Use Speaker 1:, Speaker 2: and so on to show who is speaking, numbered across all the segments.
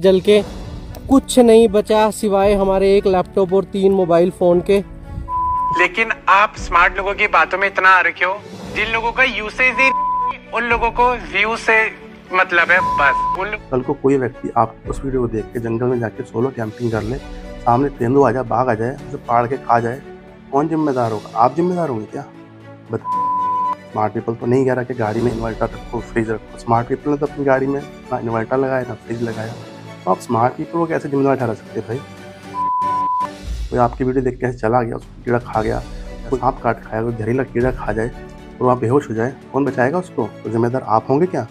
Speaker 1: जल के कुछ नहीं बचा सिवाय हमारे एक लैपटॉप और तीन मोबाइल फोन के लेकिन आप स्मार्ट लोगों की बातों में इतना आ रखे हो जिन लोगों का यूसेज ही उन लोगों को व्यू से मतलब है बस कल को कोई व्यक्ति आप उस वीडियो को देख के जंगल में जाके सोलो कैंपिंग कर ले सामने तेंदू आ जाए बाघ आ जाए उसे पाड़ के खा जाए कौन जिम्मेदार होगा आप जिम्मेदार होंगे क्या बता स्मार्ट पीपल तो नहीं कह रहा कि गाड़ी में इन्वर्टर रखो फ्रिज रखो स्मार्ट पीपल ने तो अपनी गाड़ी में ना इन्वर्टर लगाया ना फ्रिज लगाया तो आप स्मार्ट पीपल को कैसे जिम्मेदार ठहरा सकते भाई कोई आपकी वीडियो देख के ऐसे चला गया उसको कीड़ा खा गया कोई आप काट खाया कोई जहरीला कीड़ा खा जाए और वहाँ बेहोश हो जाए कौन बचाएगा उसको तो जिम्मेदार आप होंगे क्या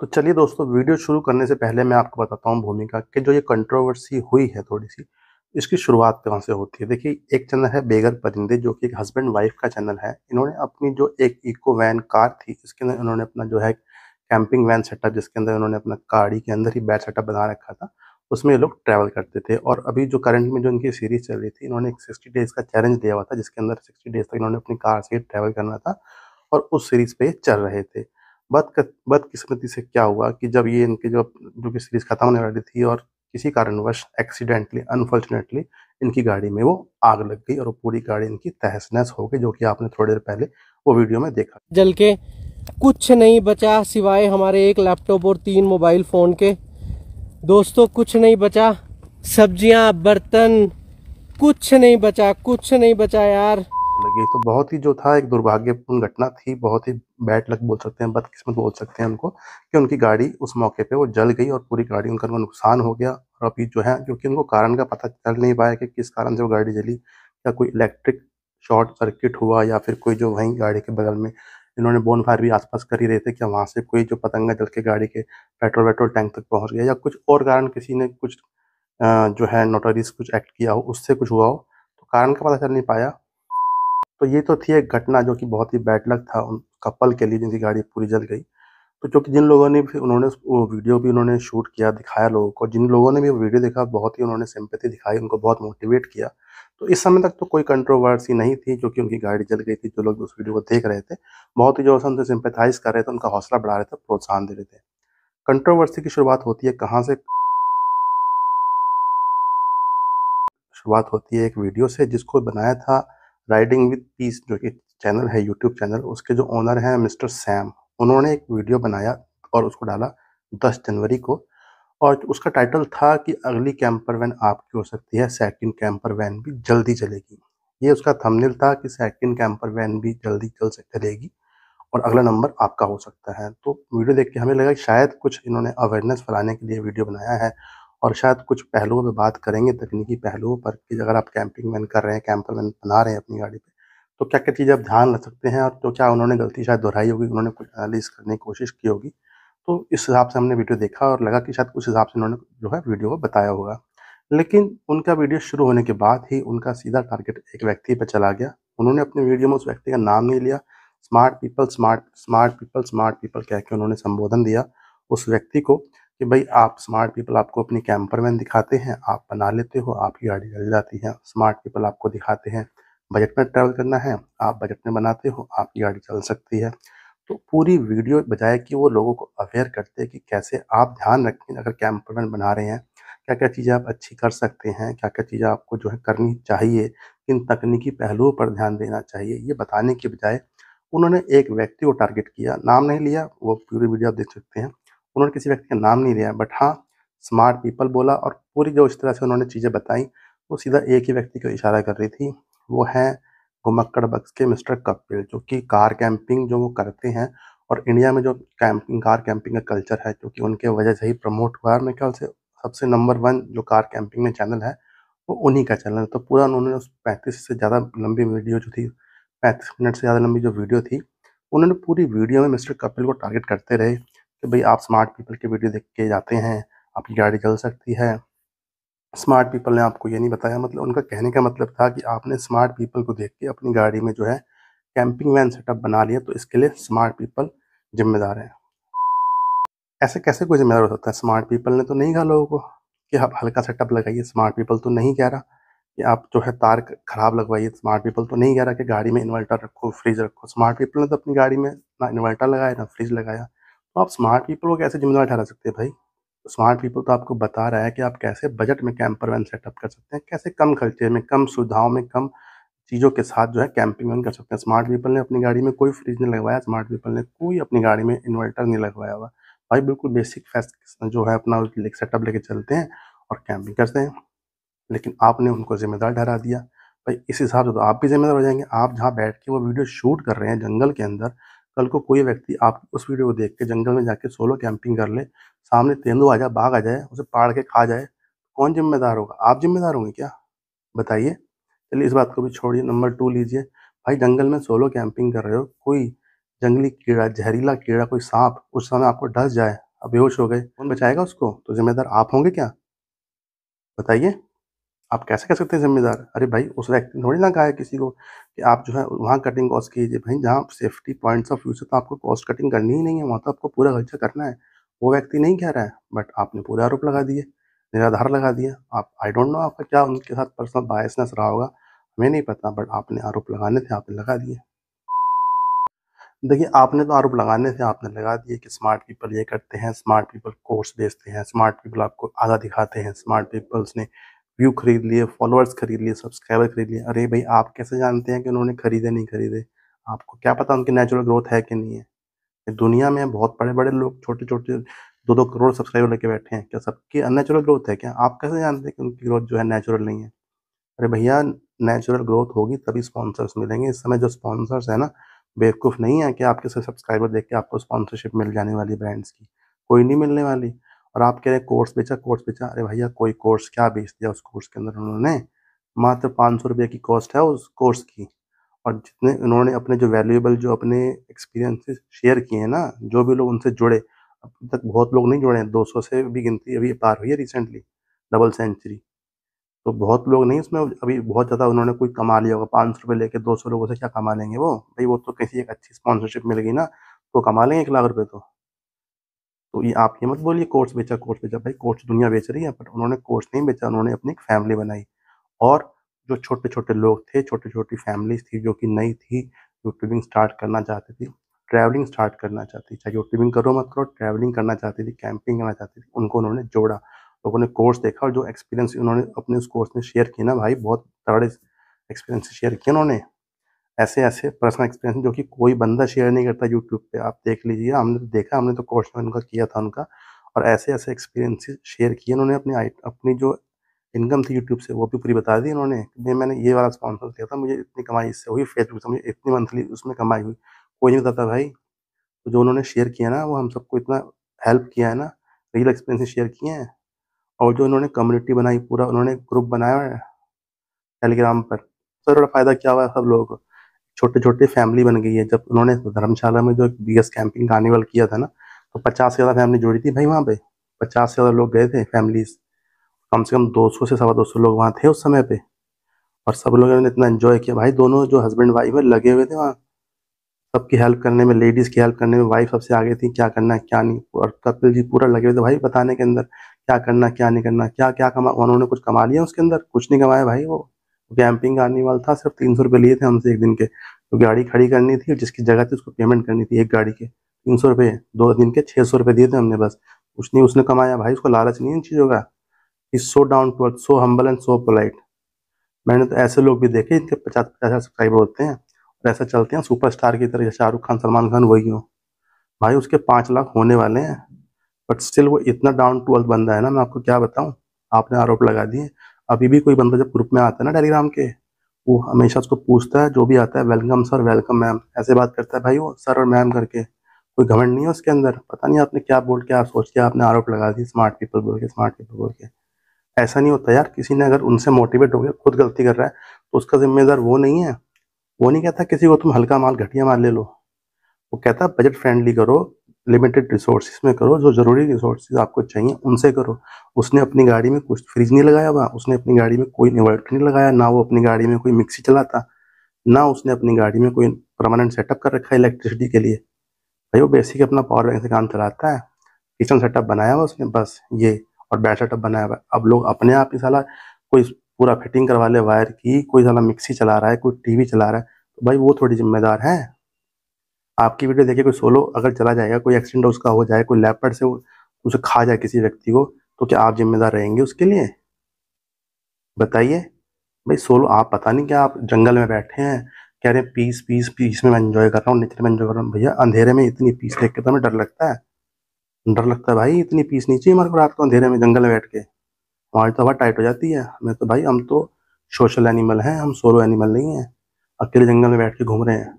Speaker 1: तो चलिए दोस्तों वीडियो शुरू करने से पहले मैं आपको बताता हूँ भूमिका कि जो ये कंट्रोवर्सी हुई है थोड़ी सी इसकी शुरुआत कहाँ से होती है देखिए एक चैनल है बेगर परिंदे जो कि एक हस्बैंड वाइफ का चैनल है इन्होंने अपनी जो एक इको वैन कार थी इसके अंदर इन्होंने अपना जो है कैंपिंग वैन सेटअप जिसके अंदर इन्होंने अपना गाड़ी के अंदर ही बैड सेटअप बना रखा था उसमें ये लोग ट्रैवल करते थे और अभी जो करंट में जो इनकी सीरीज चल रही थी इन्होंने एक सिक्सटी डेज का चैलेंज दिया हुआ था जिसके अंदर सिक्सटी डेज तक इन्होंने अपनी कार से ट्रैवल करना था और उस सीरीज पे चल रहे थे बदकिस्मती से क्या हुआ कि जब ये इनके जो जो कि सीरीज खत्म होने वाली थी और किसी कारणवश एक्सीडेंटली अनफॉर्चुनेटली इनकी गाड़ी में वो आग लग गई और वो पूरी गाड़ी इनकी तहस नहस हो गई जो कि आपने थोड़ी देर पहले वो वीडियो में देखा जल के कुछ नहीं बचा सिवाय हमारे एक लैपटॉप और तीन मोबाइल फ़ोन के दोस्तों कुछ नहीं बचा सब्जियां बर्तन कुछ नहीं बचा कुछ नहीं बचा यार लगी तो बहुत ही जो था एक दुर्भाग्यपूर्ण घटना थी बहुत ही बैड लक बोल सकते हैं बदकिस्मत बोल सकते हैं उनको कि उनकी गाड़ी उस मौके पे वो जल गई और पूरी गाड़ी उनका नुकसान हो गया और अभी जो है क्योंकि उनको कारण का पता चल नहीं पाया कि किस कारण से वो गाड़ी जली या कोई इलेक्ट्रिक शॉर्ट सर्किट हुआ या फिर कोई जो वहीं गाड़ी के बगल में इन्होंने बोन फायर भी आसपास कर ही रहे थे कि वहाँ से कोई जो पतंगा जल के गाड़ी के पेट्रोल वेट्रोल टैंक तक पहुँच गया या कुछ और कारण किसी ने कुछ जो है नोटरीज कुछ एक्ट किया हो उससे कुछ हुआ हो तो कारण का पता चल नहीं पाया तो ये तो थी एक घटना जो कि बहुत ही बैड लक था उन कपल के लिए जिनकी गाड़ी पूरी जल गई तो क्योंकि जिन लोगों ने भी उन्होंने वो वीडियो भी उन्होंने शूट किया दिखाया लोगों को जिन लोगों ने भी वीडियो देखा बहुत ही उन्होंने सिंपति दिखाई उनको बहुत मोटिवेट किया तो इस समय तक तो कोई कंट्रोवर्सी नहीं थी क्योंकि उनकी गाड़ी जल गई थी जो लोग उस वीडियो को देख रहे थे बहुत ही जो है उनसे सिंपथाइज़ कर रहे थे उनका हौसला बढ़ा रहे थे प्रोत्साहन दे रहे थे कंट्रोवर्सी की शुरुआत होती है कहाँ से शुरुआत होती है एक वीडियो से जिसको बनाया था राइडिंग विद पीस जो कि चैनल है यूट्यूब चैनल उसके जो ओनर हैं मिस्टर सैम उन्होंने एक वीडियो बनाया और उसको डाला दस जनवरी को और उसका टाइटल था कि अगली कैंपर वैन आपकी हो सकती है सेकंड कैंपर वैन भी जल्दी चलेगी ये उसका थंबनेल था कि सेकंड कैंपर वैन भी जल्दी चल चलेगी और अगला नंबर आपका हो सकता है तो वीडियो देख के हमें लगा शायद कुछ इन्होंने अवेयरनेस फैलाने के लिए वीडियो बनाया है और शायद कुछ पहलुओं पर बात करेंगे तकनीकी पहलुओं पर कि अगर आप कैंपिंग मैन कर रहे हैं कैंपर मैन बना रहे हैं अपनी गाड़ी पर तो क्या क्या चीज़ आप ध्यान रख सकते हैं और तो क्या उन्होंने गलती शायद दोहराई होगी उन्होंने कुछ एनालिस करने की कोशिश की होगी तो इस हिसाब से हमने वीडियो देखा और लगा कि शायद उस हिसाब से उन्होंने जो है वीडियो को बताया होगा लेकिन उनका वीडियो शुरू होने के बाद ही उनका सीधा टारगेट एक व्यक्ति पर चला गया उन्होंने अपने वीडियो में उस व्यक्ति का नाम नहीं लिया smart people smart smart people smart people कह के उन्होंने संबोधन दिया उस व्यक्ति को कि भाई आप स्मार्ट पीपल आपको अपनी कैंपर वैन दिखाते हैं आप बना लेते हो आपकी गाड़ी चल जाती है स्मार्ट पीपल आपको दिखाते हैं बजट में ट्रैवल करना है आप बजट में बनाते हो आपकी गाड़ी चल सकती है तो पूरी वीडियो बजाय कि वो लोगों को अवेयर करते हैं कि कैसे आप ध्यान रखें अगर कैंपर वैन बना रहे हैं क्या क्या चीज़ें आप अच्छी कर सकते हैं क्या क्या चीज़ें आपको जो है करनी चाहिए किन तकनीकी पहलुओं पर ध्यान देना चाहिए ये बताने के बजाय उन्होंने एक व्यक्ति को टारगेट किया नाम नहीं लिया वो पूरी वीडियो आप देख सकते हैं उन्होंने किसी व्यक्ति का नाम नहीं लिया बट हाँ स्मार्ट पीपल बोला और पूरी जो इस तरह से उन्होंने चीज़ें बताई वो सीधा एक ही व्यक्ति को इशारा कर रही थी वो हैं घुमक्कड़ बक्स के मिस्टर कपिल जो कि कार कैंपिंग जो वो करते हैं और इंडिया में जो कैंपिंग कार कैंपिंग का कल्चर है क्योंकि उनके वजह से ही प्रमोट हुआ है और मेरे ख्याल से सबसे नंबर वन जो कार कैंपिंग में चैनल है वो उन्हीं का चैनल है तो पूरा उन्होंने उस पैंतीस से ज़्यादा लंबी वीडियो जो थी पैंतीस मिनट से ज़्यादा लंबी जो वीडियो थी उन्होंने पूरी वीडियो में मिस्टर कपिल को टारगेट करते रहे कि भाई आप स्मार्ट पीपल की वीडियो देख के जाते हैं आपकी गाड़ी चल सकती है स्मार्ट पीपल ने आपको ये नहीं बताया मतलब उनका कहने का मतलब था कि आपने स्मार्ट पीपल को देख के अपनी गाड़ी में जो है कैंपिंग वैन सेटअप बना लिया तो इसके लिए स्मार्ट पीपल जिम्मेदार हैं ऐसे कैसे कोई जिम्मेदार हो सकता है स्मार्ट पीपल ने तो नहीं कहा लोगों को कि आप हल्का सेटअप लगाइए स्मार्ट पीपल तो नहीं कह रहा कि आप जो है तार खराब लगवाइए स्मार्ट पीपल तो नहीं कह रहा कि गाड़ी में इन्वर्टर रखो फ्रिज रखो स्मार्ट पीपल ने तो अपनी गाड़ी में ना इन्वर्टर लगाया ना फ्रिज लगाया तो आप स्मार्ट पीपल को कैसे जिम्मेदार ठहरा सकते हैं भाई स्मार्ट तो पीपल तो आपको बता रहा है कि आप कैसे बजट में कैंपर वैन सेटअप कर सकते हैं कैसे कम खर्चे में कम सुविधाओं में कम चीज़ों के साथ जो है कैंपिंग वैन कर सकते हैं स्मार्ट पीपल ने अपनी गाड़ी में कोई फ्रिज नहीं लगवाया स्मार्ट पीपल ने कोई अपनी गाड़ी में इन्वर्टर नहीं लगवाया हुआ भाई बिल्कुल बेसिक फैस जो है अपना सेटअप लेके चलते हैं और कैंपिंग करते हैं लेकिन आपने उनको ज़िम्मेदार ठहरा दिया भाई इस हिसाब से तो आप भी ज़िम्मेदार हो जाएंगे आप जहाँ बैठ के वो वीडियो शूट कर रहे हैं जंगल के अंदर कल को कोई व्यक्ति आप उस वीडियो को देख के जंगल में जाके सोलो कैंपिंग कर ले सामने तेंदु आ जाए बाघ आ जाए उसे पाड़ के खा जाए कौन जिम्मेदार होगा आप जिम्मेदार होंगे क्या बताइए चलिए इस बात को भी छोड़िए नंबर टू लीजिए भाई जंगल में सोलो कैंपिंग कर रहे हो कोई जंगली कीड़ा जहरीला कीड़ा कोई सांप उस समय आपको डस जाए अब बेहोश हो गए कौन बचाएगा उसको तो जिम्मेदार आप होंगे क्या बताइए आप कैसे कह सकते हैं जिम्मेदार अरे भाई उस व्यक्ति ने थोड़ी ना कहा है किसी को कि आप जो है वहाँ कटिंग कॉस्ट कीजिए भाई जहाँ सेफ्टी पॉइंट्स ऑफ व्यू से तो आपको कॉस्ट कटिंग करनी ही नहीं है वहाँ तो आपको पूरा खर्चा करना है वो व्यक्ति नहीं कह रहा है बट आपने पूरे आरोप लगा दिए निराधार लगा दिया आप आई डोंट नो आपका क्या उनके साथ पर्सनल बायसनेस रहा होगा हमें नहीं पता बट आपने आरोप लगाने थे आपने लगा दिए देखिए आपने तो आरोप लगाने थे आपने लगा दिए कि स्मार्ट पीपल ये करते हैं स्मार्ट पीपल कोर्स बेचते हैं स्मार्ट पीपल आपको आधा दिखाते हैं स्मार्ट पीपल्स ने व्यू खरीद लिए फॉलोअर्स खरीद लिए सब्सक्राइबर खरीद लिए अरे भाई आप कैसे जानते हैं कि उन्होंने खरीदे नहीं खरीदे आपको क्या पता उनकी नेचुरल ग्रोथ है कि नहीं है दुनिया में बहुत बड़े बड़े लोग छोटे छोटे दो दो करोड़ सब्सक्राइबर लेके बैठे हैं क्या सबकी अननेचुरल ग्रोथ है क्या आप कैसे जानते हैं कि उनकी ग्रोथ जो है नेचुरल नहीं है अरे भैया नेचुरल ग्रोथ होगी तभी स्पॉन्सर्स मिलेंगे इस समय जो स्पॉन्सर्स है ना बेवकूफ़ नहीं है कि आपके सब्सक्राइबर देख के आपको स्पॉन्सरशिप मिल जाने वाली ब्रांड्स की कोई नहीं मिलने वाली और आप कह रहे हैं कोर्स बेचा कोर्स बेचा अरे भैया कोई कोर्स क्या बेच दिया उस कोर्स के अंदर उन्होंने मात्र पाँच सौ रुपये की कॉस्ट है उस कोर्स की और जितने उन्होंने अपने जो वैल्यूएबल जो अपने एक्सपीरियंसेस शेयर किए हैं ना जो भी लोग उनसे जुड़े अब तक बहुत लोग नहीं जुड़े हैं सौ से भी गिनती अभी पार हुई है रिसेंटली डबल सेंचुरी तो बहुत लोग नहीं उसमें अभी बहुत ज़्यादा उन्होंने कोई कमा लिया होगा पाँच सौ रुपये लेके दो सौ लोगों से क्या कमा लेंगे वो भाई वो तो किसी एक अच्छी स्पॉन्सरशिप मिल गई ना तो कमा लेंगे एक लाख रुपये तो तो ये आप ये मत बोलिए कोर्स बेचा कोर्स बेचा भाई कोर्स दुनिया बेच रही है बट उन्होंने कोर्स नहीं बेचा उन्होंने अपनी एक फैमिली बनाई और जो छोटे छोटे लोग थे छोटे छोटी फैमिलीज थी जो कि नई थी यूट्यूबिंग स्टार्ट करना चाहती थी ट्रैवलिंग स्टार्ट करना चाहती थी चाहे यूट्यूबिंग करो मत करो ट्रैवलिंग करना चाहती थी कैंपिंग करना चाहती थी उनको उन्होंने जोड़ा लोगों ने कोर्स देखा और जो एक्सपीरियंस उन्होंने अपने उस कोर्स में शेयर किया ना भाई बहुत तगड़े एक्सपीरियंस शेयर किया उन्होंने ऐसे ऐसे पर्सनल एक्सपीरियंस जो कि कोई बंदा शेयर नहीं करता यूट्यूब पे आप देख लीजिए हमने तो देखा हमने तो क्वेश्चन उनका किया था उनका और ऐसे ऐसे एक्सपीरियंसेस शेयर किए उन्होंने अपनी अपनी जो इनकम थी यूट्यूब से वो भी पूरी बता दी उन्होंने मैं मैंने ये वाला स्पॉन्सर दिया था मुझे इतनी कमाई इससे हुई फेसबुक से मुझे इतनी मंथली उसमें कमाई हुई कोई नहीं बताता भाई तो जो उन्होंने शेयर किया ना वो हम सबको इतना हेल्प किया है ना रियल एक्सपीरियंस शेयर किए हैं और जो उन्होंने कम्युनिटी बनाई पूरा उन्होंने ग्रुप बनाया है टेलीग्राम पर सर फ़ायदा क्या हुआ सब लोगों को छोटे छोटे फैमिली बन गई है जब उन्होंने धर्मशाला में जो एक बिगेस्ट कैंपिंग कार्निवल किया था ना तो पचास से ज़्यादा फैमिली जुड़ी थी भाई वहाँ पे पचास से ज़्यादा लोग गए थे फैमिलीज कम से कम दो सौ से सवा दो सौ लोग वहाँ थे उस समय पे और सब लोगों ने इतना इन्जॉय किया भाई दोनों जो हस्बैंड वाइफ है लगे हुए थे वहाँ सबकी हेल्प करने में लेडीज़ की हेल्प करने में वाइफ सबसे आगे थी क्या करना है क्या नहीं और कपिल जी पूरा लगे हुए थे भाई बताने के अंदर क्या करना क्या नहीं करना क्या क्या कमा उन्होंने कुछ कमा लिया उसके अंदर कुछ नहीं कमाया भाई वो कैंपिंग वाला था सिर्फ तीन सौ रुपये लिए थे हमसे एक दिन के तो गाड़ी खड़ी करनी थी जिसकी जगह थी उसको पेमेंट करनी थी एक गाड़ी के तीन सौ रुपये दो दिन के छः सौ रुपये दिए थे हमने बस उसने उसने कमाया भाई उसको लालच नहीं इन चीज़ों का is so down to earth so humble and so polite मैंने तो ऐसे लोग भी देखे इनके पचास पचास हज़ार सब्सक्राइबर होते हैं और ऐसा चलते हैं सुपरस्टार की तरह शाहरुख खान सलमान खान वही हो भाई उसके पाँच लाख होने वाले हैं बट स्टिल वो इतना डाउन टू अर्थ बंदा है ना मैं आपको क्या बताऊँ आपने आरोप लगा दिए अभी भी कोई बंदा जब ग्रुप में आता है ना टेलीग्राम के वो हमेशा उसको पूछता है जो भी आता है वेलकम सर वेलकम मैम ऐसे बात करता है भाई वो सर और मैम करके कोई घमंड नहीं है उसके अंदर पता नहीं आपने क्या बोल के आप सोच के आपने आरोप लगा दी स्मार्ट पीपल बोल के स्मार्ट पीपल बोल के ऐसा नहीं होता यार किसी ने अगर उनसे मोटिवेट हो गया खुद गलती कर रहा है तो उसका जिम्मेदार वो नहीं है वो नहीं कहता किसी को तुम हल्का माल घटिया माल ले लो वो कहता बजट फ्रेंडली करो लिमिटेड रिसोर्सेज में करो जो ज़रूरी रिसोर्सेज आपको चाहिए उनसे करो उसने अपनी गाड़ी में कुछ फ्रिज नहीं लगाया हुआ उसने अपनी गाड़ी में कोई इन्वर्टर नहीं लगाया ना वो अपनी गाड़ी में कोई मिक्सी चलाता ना उसने अपनी गाड़ी में कोई परमानेंट सेटअप कर रखा है इलेक्ट्रिसिटी के लिए भाई वो बेसिक अपना पावर बैंक से काम चलाता है किचन सेटअप बनाया हुआ उसने बस ये और बैड सेटअप बनाया हुआ अब लोग अपने आप ही सला कोई पूरा फिटिंग करवा ले वायर की कोई सला मिक्सी चला रहा है कोई टीवी चला रहा है तो भाई वो थोड़ी जिम्मेदार है आपकी वीडियो देखिए कोई सोलो अगर चला जाएगा कोई एक्सीडेंट उसका हो जाए कोई लेपर्ड से उसे खा जाए किसी व्यक्ति को तो क्या आप जिम्मेदार रहेंगे उसके लिए बताइए भाई सोलो आप पता नहीं क्या आप जंगल में बैठे हैं कह रहे हैं पीस पीस पीस में मैं इंजॉय कर रहा हूँ नेचर में इंजॉय कर रहा हूँ भैया अंधेरे में इतनी पीस देख के तो हमें डर लगता है डर लगता है भाई इतनी पीस नहीं चाहिए हमारे को रात को अंधेरे में जंगल में बैठ के हमारी तो हवा टाइट हो जाती है हमें तो भाई हम तो सोशल एनिमल हैं हम सोलो एनिमल नहीं हैं अकेले जंगल में बैठ के घूम रहे हैं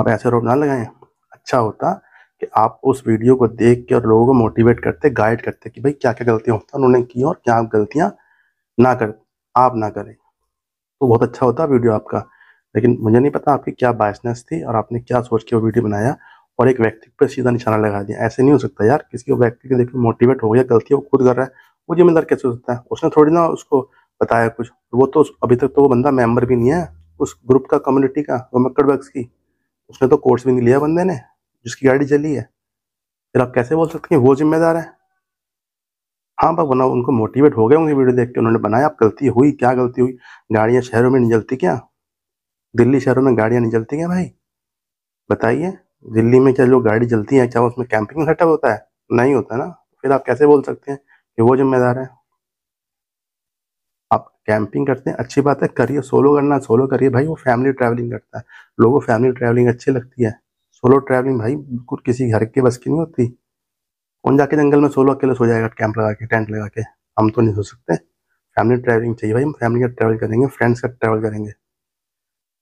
Speaker 1: आप ऐसे रोप ना लगाएं अच्छा होता कि आप उस वीडियो को देख के और लोगों को मोटिवेट करते गाइड करते कि भाई क्या क्या गलतियाँ होता उन्होंने की और क्या आप गलतियाँ ना कर आप ना करें तो बहुत अच्छा होता वीडियो आपका लेकिन मुझे नहीं पता आपकी क्या बायसनेस थी और आपने क्या सोच के वो वीडियो बनाया और एक व्यक्ति पर सीधा निशाना लगा दिया ऐसे नहीं हो सकता यार किसी व्यक्ति के देख मोटिवेट हो गया गलती वो खुद कर रहा है वो जिम्मेदार कैसे हो सकता है उसने थोड़ी ना उसको बताया कुछ वो तो अभी तक तो वो बंदा मेंबर भी नहीं है उस ग्रुप का कम्युनिटी का वो मक्कड़बग्स की उसने तो कोर्स भी नहीं लिया बंदे ने जिसकी गाड़ी चली है फिर आप कैसे बोल सकते हैं वो जिम्मेदार है हाँ भाई वरना उनको मोटिवेट हो गए होंगे वीडियो देख के उन्होंने बनाया आप गलती हुई क्या गलती हुई गाड़ियाँ शहरों में नहीं जलती क्या दिल्ली शहरों में गाड़ियाँ नहीं जलती क्या भाई बताइए दिल्ली में क्या जो गाड़ी जलती है क्या उसमें कैंपिंग सेटअप होता है नहीं होता ना फिर आप कैसे बोल सकते हैं कि वो जिम्मेदार है कैंपिंग करते हैं अच्छी बात है करिए सोलो करना सोलो करिए भाई वो फैमिली ट्रैवलिंग करता है लोगों को फैमिली ट्रैवलिंग अच्छी लगती है सोलो ट्रैवलिंग भाई बिल्कुल किसी घर के बस की नहीं होती कौन जाके जंगल में सोलो अकेले सो जाएगा कैंप लगा के टेंट लगा के हम तो नहीं सो सकते फैमिली ट्रैवलिंग चाहिए भाई हम फैमिली का ट्रैवल करेंगे फ्रेंड्स का ट्रैवल करेंगे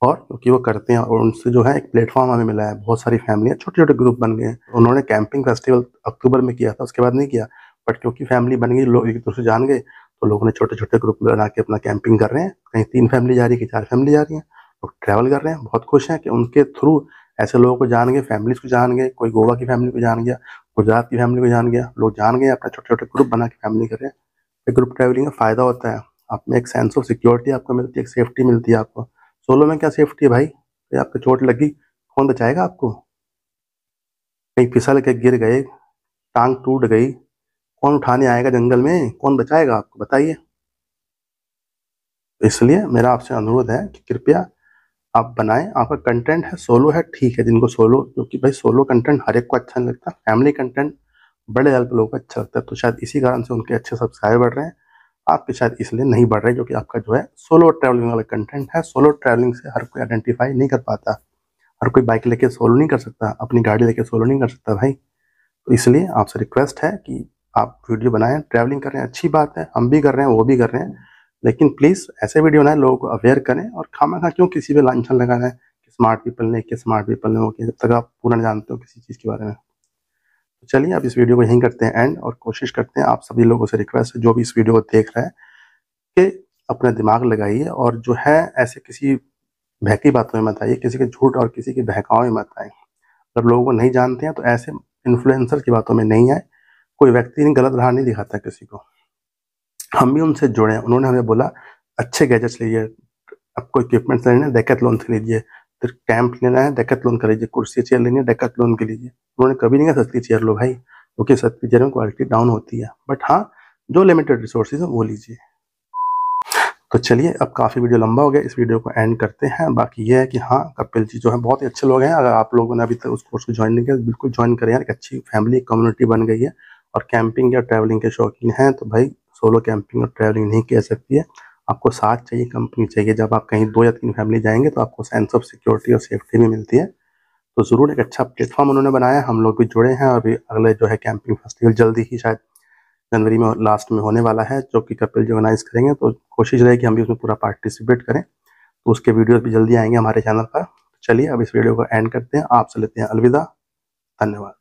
Speaker 1: और क्योंकि वो करते हैं और उनसे जो है एक प्लेटफॉर्म हमें मिला है बहुत सारी फैमिली है छोटे छोटे ग्रुप बन गए हैं उन्होंने कैंपिंग फेस्टिवल अक्टूबर में किया था उसके बाद नहीं किया बट क्योंकि फैमिली बन गई लोग एक दूसरे जान गए तो लोगों ने छोटे छोटे ग्रुप में बना के अपना कैंपिंग कर रहे हैं कहीं तीन फैमिली जा रही है कि चार फैमिली जा रही है लोग ट्रैवल कर रहे हैं बहुत खुश हैं कि उनके थ्रू ऐसे लोगों को जान गए फैमिलीज को जान गए कोई गोवा की फैमिली को जान गया गुजरात की फैमिली को जान गया लोग जान गए अपना छोटे छोटे ग्रुप बना के फैमिली कर रहे हैं ग्रुप ट्रैवलिंग का फ़ायदा होता है आप में एक सेंस ऑफ सिक्योरिटी आपको मिलती है एक सेफ्टी मिलती है आपको सोलो में क्या सेफ्टी है भाई तो आपको चोट लगी कौन बचाएगा आपको कहीं फिसल के गिर गए टांग टूट गई कौन उठाने आएगा जंगल में कौन बचाएगा आपको बताइए तो इसलिए मेरा आपसे अनुरोध है कि कृपया आप बनाएं आपका कंटेंट है सोलो है ठीक है जिनको सोलो क्योंकि भाई सोलो कंटेंट हर एक को अच्छा नहीं लगता फैमिली कंटेंट बड़े हेल्प पर लोगों को अच्छा लगता है तो शायद इसी कारण से उनके अच्छे सब्सक्राइबर बढ़ रहे हैं आपके शायद इसलिए नहीं बढ़ रहे क्योंकि आपका जो है सोलो ट्रैवलिंग वाला कंटेंट है सोलो ट्रैवलिंग से हर कोई आइडेंटिफाई नहीं कर पाता हर कोई बाइक लेके सोलो नहीं कर सकता अपनी गाड़ी लेके सोलो नहीं कर सकता भाई तो इसलिए आपसे रिक्वेस्ट है कि आप वीडियो बनाएं ट्रैवलिंग कर रहे हैं अच्छी बात है हम भी कर रहे हैं वो भी कर रहे हैं लेकिन प्लीज़ ऐसे वीडियो बनाएं लोगों को अवेयर करें और खामा खा क्यों किसी पर लाछन लगा रहे हैं कि स्मार्ट पीपल ने कि स्मार्ट पीपल ने वो कि जब तक आप पूरा जानते हो किसी चीज़ के बारे में तो चलिए आप इस वीडियो को यहीं करते हैं एंड और कोशिश करते हैं आप सभी लोगों से रिक्वेस्ट है जो भी इस वीडियो को देख रहे हैं कि अपना दिमाग लगाइए और जो है ऐसे किसी बहकी बातों में मत आइए किसी के झूठ और किसी के बहकाओं में मत आए अगर लोगों को नहीं जानते हैं तो ऐसे इन्फ्लुएंसर की बातों में नहीं आए कोई व्यक्ति गलत राह नहीं दिखाता किसी को हम भी उनसे जुड़े उन्होंने हमें बोला अच्छे गैजेट्स लीजिए आपको इक्विपमेंट्स लेने डेकैथ लोन से लीजिए फिर कैंप लेना है डेकैथ लोन का लीजिए कुर्सी चेयर लेनी है डेकैथ लोन के लीजिए उन्होंने कभी नहीं कहा सस्ती चेयर लो भाई क्योंकि तो सस्ती चेयर में क्वालिटी डाउन होती है बट हाँ जो लिमिटेड रिसोर्सेज है वो लीजिए तो चलिए अब काफ़ी वीडियो लंबा हो गया इस वीडियो को एंड करते हैं बाकी ये है कि हाँ कपिल जी जो है बहुत ही अच्छे लोग हैं अगर आप लोगों ने अभी तक उस कोर्स को ज्वाइन नहीं किया बिल्कुल ज्वाइन करें यार एक अच्छी फैमिली कम्युनिटी बन गई है और कैंपिंग या ट्रैवलिंग के शौकीन हैं तो भाई सोलो कैंपिंग और ट्रैवलिंग नहीं कह सकती है आपको साथ चाहिए कंपनी चाहिए जब आप कहीं दो या तीन फैमिली जाएंगे तो आपको सेंस ऑफ सिक्योरिटी और सेफ्टी भी मिलती है तो ज़रूर एक अच्छा प्लेटफॉर्म उन्होंने बनाया हम लोग भी जुड़े हैं और अभी अगले जो है कैंपिंग फेस्टिवल जल्दी ही शायद जनवरी में लास्ट में होने वाला है जो कि कपिल जी ऑर्गेनाइज करेंगे तो कोशिश रहेगी हम भी उसमें पूरा पार्टिसिपेट करें तो उसके वीडियोज भी जल्दी आएंगे हमारे चैनल पर चलिए अब इस वीडियो को एंड करते हैं आपसे लेते हैं अलविदा धन्यवाद